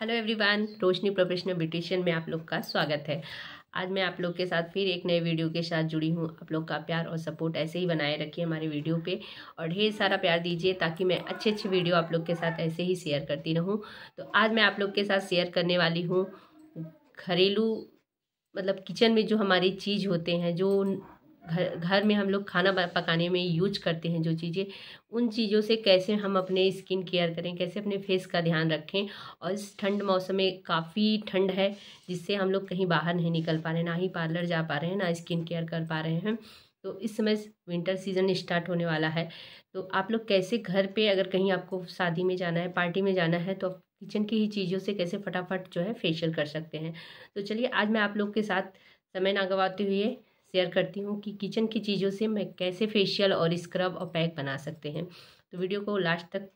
hello everyone Roshni professional beautician में आप लोग का स्वागत है आज मैं आप लोग के साथ फिर एक नए वीडियो के साथ जुड़ी हूँ आप लोग का प्यार और सपोर्ट ऐसे ही बनाए रखिए हमारे वीडियो पे और ढेर सारा प्यार दीजिए ताकि मैं अच्छे अच्छे वीडियो आप लोग के साथ ऐसे ही शेयर करती रहूँ तो आज मैं आप लोग के साथ शेयर करने वाली हूँ घरेलू मतलब किचन में जो हमारी चीज़ होते हैं जो घर घर में हम लोग खाना पकाने में यूज करते हैं जो चीज़ें उन चीज़ों से कैसे हम अपने स्किन केयर करें कैसे अपने फेस का ध्यान रखें और इस ठंड मौसम में काफ़ी ठंड है जिससे हम लोग कहीं बाहर नहीं निकल पा रहे ना ही पार्लर जा पा रहे हैं ना स्किन केयर कर पा रहे हैं तो इस समय विंटर सीजन स्टार्ट होने वाला है तो आप लोग कैसे घर पर अगर कहीं आपको शादी में जाना है पार्टी में जाना है तो आप किचन की ही चीज़ों से कैसे फटाफट जो है फेशियल कर सकते हैं तो चलिए आज मैं आप लोग के साथ समय ना गंवाते हुए शेयर करती हूँ कि किचन की चीज़ों से मैं कैसे फेशियल और स्क्रब और पैक बना सकते हैं तो वीडियो को लास्ट तक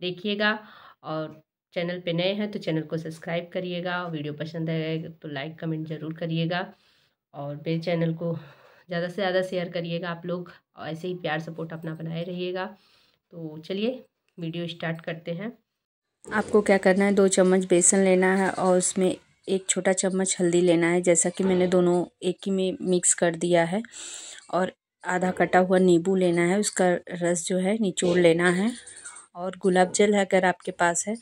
देखिएगा और चैनल पे नए हैं तो चैनल को सब्सक्राइब करिएगा और वीडियो पसंद आएगा तो लाइक कमेंट ज़रूर करिएगा और मेरे चैनल को ज़्यादा से ज़्यादा शेयर करिएगा आप लोग ऐसे ही प्यार सपोर्ट अपना बनाए रहिएगा तो चलिए वीडियो स्टार्ट करते हैं आपको क्या करना है दो चम्मच बेसन लेना है और उसमें एक छोटा चम्मच हल्दी लेना है जैसा कि मैंने दोनों एक ही में मिक्स कर दिया है और आधा कटा हुआ नींबू लेना है उसका रस जो है निचोड़ लेना है और गुलाब जल अगर आपके पास है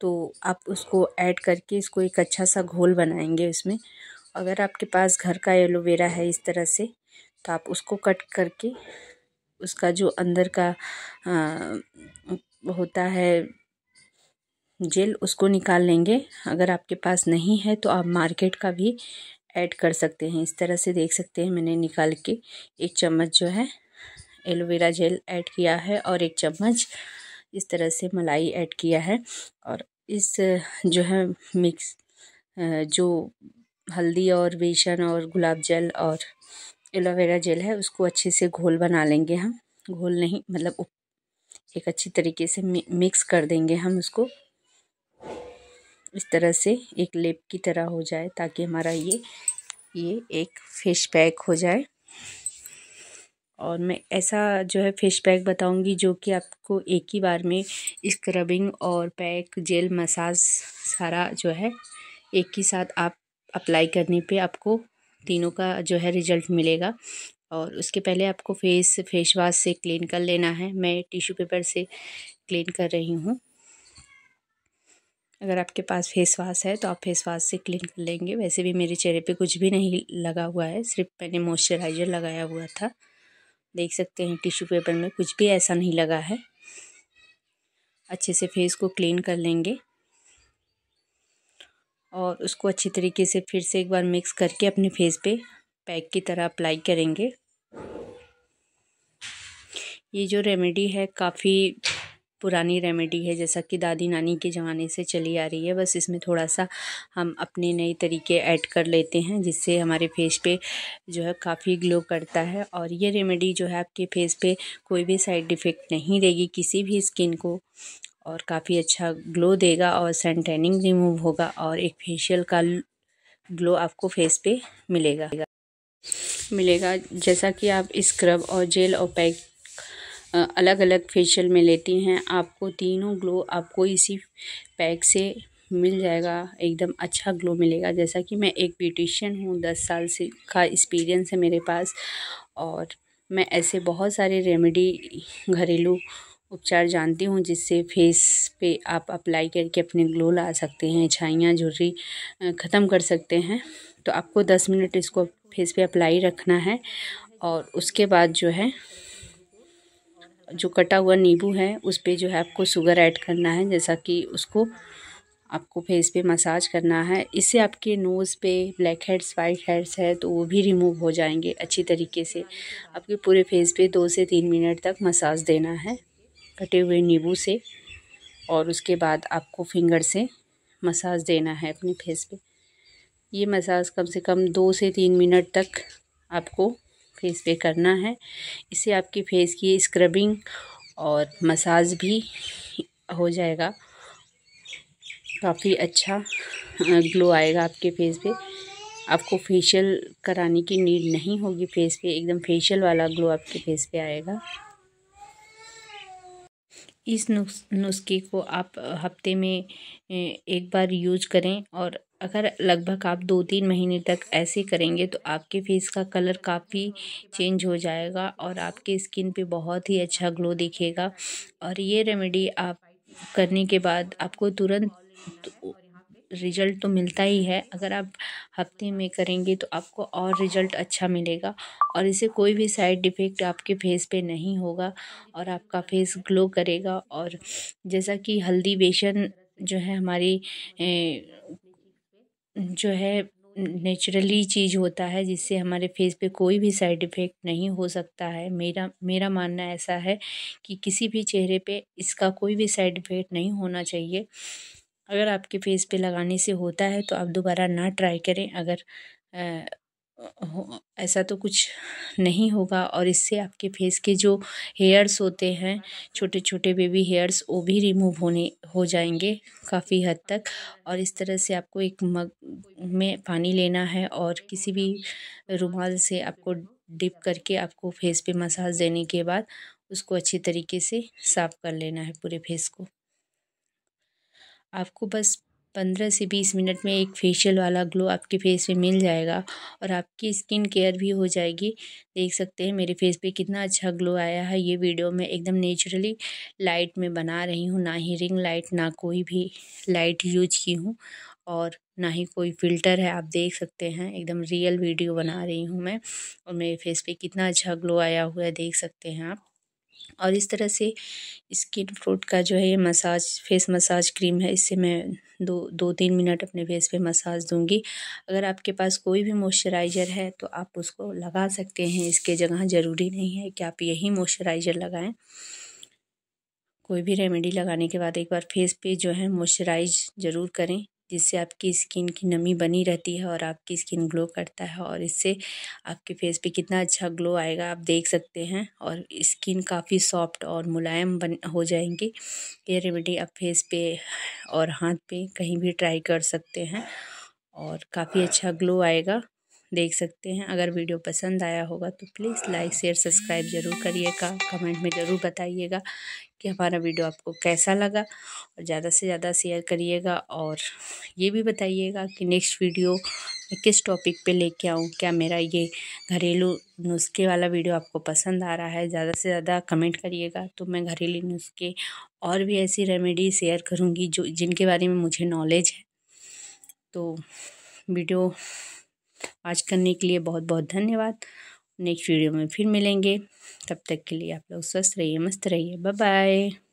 तो आप उसको ऐड करके इसको एक अच्छा सा घोल बनाएंगे इसमें अगर आपके पास घर का एलोवेरा है इस तरह से तो आप उसको कट करके उसका जो अंदर का आ, होता है जेल उसको निकाल लेंगे अगर आपके पास नहीं है तो आप मार्केट का भी ऐड कर सकते हैं इस तरह से देख सकते हैं मैंने निकाल के एक चम्मच जो है एलोवेरा जेल ऐड किया है और एक चम्मच इस तरह से मलाई ऐड किया है और इस जो है मिक्स जो हल्दी और बेसन और गुलाब जल और एलोवेरा जेल है उसको अच्छे से घोल बना लेंगे हम घोल नहीं मतलब एक अच्छी तरीके से मिक्स कर देंगे हम उसको इस तरह से एक लेप की तरह हो जाए ताकि हमारा ये ये एक फेस पैक हो जाए और मैं ऐसा जो है फेस पैक बताऊंगी जो कि आपको एक ही बार में स्क्रबिंग और पैक जेल मसाज सारा जो है एक ही साथ आप अप्लाई करने पे आपको तीनों का जो है रिजल्ट मिलेगा और उसके पहले आपको फेस फेस वाश से क्लीन कर लेना है मैं टिश्यू पेपर से क्लीन कर रही हूँ अगर आपके पास फेस वाश है तो आप फेस वाश से क्लीन कर लेंगे वैसे भी मेरे चेहरे पे कुछ भी नहीं लगा हुआ है सिर्फ मैंने मॉइस्चराइज़र लगाया हुआ था देख सकते हैं टिश्यू पेपर में कुछ भी ऐसा नहीं लगा है अच्छे से फेस को क्लीन कर लेंगे और उसको अच्छी तरीके से फिर से एक बार मिक्स करके अपने फेस पे पैक की तरह अप्लाई करेंगे ये जो रेमेडी है काफ़ी पुरानी रेमेडी है जैसा कि दादी नानी के ज़माने से चली आ रही है बस इसमें थोड़ा सा हम अपने नए तरीके ऐड कर लेते हैं जिससे हमारे फेस पे जो है काफ़ी ग्लो करता है और ये रेमेडी जो है आपके फेस पे कोई भी साइड इफ़ेक्ट नहीं देगी किसी भी स्किन को और काफ़ी अच्छा ग्लो देगा और सन टैनिंग रिमूव होगा और एक फेशियल का ग्लो आपको फेस पे मिलेगा मिलेगा जैसा कि आप स्क्रब और जेल और पैक अलग अलग फेशियल में लेती हैं आपको तीनों ग्लो आपको इसी पैक से मिल जाएगा एकदम अच्छा ग्लो मिलेगा जैसा कि मैं एक ब्यूटिशियन हूँ दस साल से का एक्सपीरियंस है मेरे पास और मैं ऐसे बहुत सारे रेमेडी घरेलू उपचार जानती हूँ जिससे फेस पे आप अप्लाई करके अपने ग्लो ला सकते हैं छाइयाँ झुर्री ख़त्म कर सकते हैं तो आपको दस मिनट इसको फेस पे अप्लाई रखना है और उसके बाद जो है जो कटा हुआ नींबू है उस पर जो है आपको शुगर ऐड करना है जैसा कि उसको आपको फेस पे मसाज करना है इससे आपके नोज़ पे ब्लैक हेड्स वाइट हेड्स है तो वो भी रिमूव हो जाएंगे अच्छी तरीके से आपके पूरे फेस पे दो से तीन मिनट तक मसाज देना है कटे हुए नींबू से और उसके बाद आपको फिंगर से मसाज देना है अपने फेस पे ये मसाज कम से कम दो से तीन मिनट तक आपको फेस पे करना है इससे आपके फेस की स्क्रबिंग और मसाज भी हो जाएगा काफ़ी अच्छा ग्लो आएगा आपके फेस पे आपको फेशियल कराने की नीड नहीं होगी फेस पे एकदम फेशियल वाला ग्लो आपके फेस पे आएगा इस नुस्खे को आप हफ्ते में एक बार यूज करें और अगर लगभग आप दो तीन महीने तक ऐसे करेंगे तो आपके फेस का कलर काफ़ी चेंज हो जाएगा और आपके स्किन पे बहुत ही अच्छा ग्लो दिखेगा और ये रेमेडी आप करने के बाद आपको तुरंत तो रिजल्ट तो मिलता ही है अगर आप हफ्ते में करेंगे तो आपको और रिजल्ट अच्छा मिलेगा और इसे कोई भी साइड इफ़ेक्ट आपके फेस पे नहीं होगा और आपका फेस ग्लो करेगा और जैसा कि हल्दी बेसन जो है हमारी ए, जो है नेचुरली चीज़ होता है जिससे हमारे फेस पे कोई भी साइड इफ़ेक्ट नहीं हो सकता है मेरा मेरा मानना ऐसा है कि किसी भी चेहरे पे इसका कोई भी साइड इफ़ेक्ट नहीं होना चाहिए अगर आपके फेस पे लगाने से होता है तो आप दोबारा ना ट्राई करें अगर ऐसा तो कुछ नहीं होगा और इससे आपके फेस के जो हेयर्स होते हैं छोटे छोटे बेबी हेयर्स वो भी रिमूव होने हो जाएंगे काफ़ी हद तक और इस तरह से आपको एक मग में पानी लेना है और किसी भी रुमाल से आपको डिप करके आपको फेस पे मसाज देने के बाद उसको अच्छी तरीके से साफ़ कर लेना है पूरे फेस को आपको बस पंद्रह से बीस मिनट में एक फेशियल वाला ग्लो आपके फेस पे मिल जाएगा और आपकी स्किन केयर भी हो जाएगी देख सकते हैं मेरे फेस पे कितना अच्छा ग्लो आया है ये वीडियो मैं एकदम नेचुरली लाइट में बना रही हूँ ना ही रिंग लाइट ना कोई भी लाइट यूज की हूँ और ना ही कोई फ़िल्टर है आप देख सकते हैं एकदम रियल वीडियो बना रही हूँ मैं और मेरे फेस पर कितना अच्छा ग्लो आया हुआ है देख सकते हैं आप और इस तरह से स्किन फ्रूट का जो है ये मसाज फेस मसाज क्रीम है इससे मैं दो दो तीन मिनट अपने फेस पे मसाज दूंगी अगर आपके पास कोई भी मॉइस्चराइज़र है तो आप उसको लगा सकते हैं इसके जगह ज़रूरी नहीं है कि आप यही मॉइस्चराइज़र लगाएं कोई भी रेमेडी लगाने के बाद एक बार फेस पे जो है मॉइस्चराइज ज़रूर करें जिससे आपकी स्किन की नमी बनी रहती है और आपकी स्किन ग्लो करता है और इससे आपके फेस पे कितना अच्छा ग्लो आएगा आप देख सकते हैं और स्किन काफ़ी सॉफ्ट और मुलायम बन हो जाएंगी ये रेमेडी आप फेस पे और हाथ पे कहीं भी ट्राई कर सकते हैं और काफ़ी अच्छा ग्लो आएगा देख सकते हैं अगर वीडियो पसंद आया होगा तो प्लीज़ लाइक शेयर सब्सक्राइब ज़रूर करिएगा कमेंट में ज़रूर बताइएगा कि हमारा वीडियो आपको कैसा लगा और ज़्यादा से ज़्यादा शेयर करिएगा और ये भी बताइएगा कि नेक्स्ट वीडियो मैं किस टॉपिक पे लेके आऊँ क्या मेरा ये घरेलू नुस्खे वाला वीडियो आपको पसंद आ रहा है ज़्यादा से ज़्यादा कमेंट करिएगा तो मैं घरेलू नुस्खे और भी ऐसी रेमेडी शेयर करूँगी जो जिनके बारे में मुझे नॉलेज है तो वीडियो आज करने के लिए बहुत बहुत धन्यवाद नेक्स्ट वीडियो में फिर मिलेंगे तब तक के लिए आप लोग स्वस्थ रहिए मस्त रहिए बाय बाय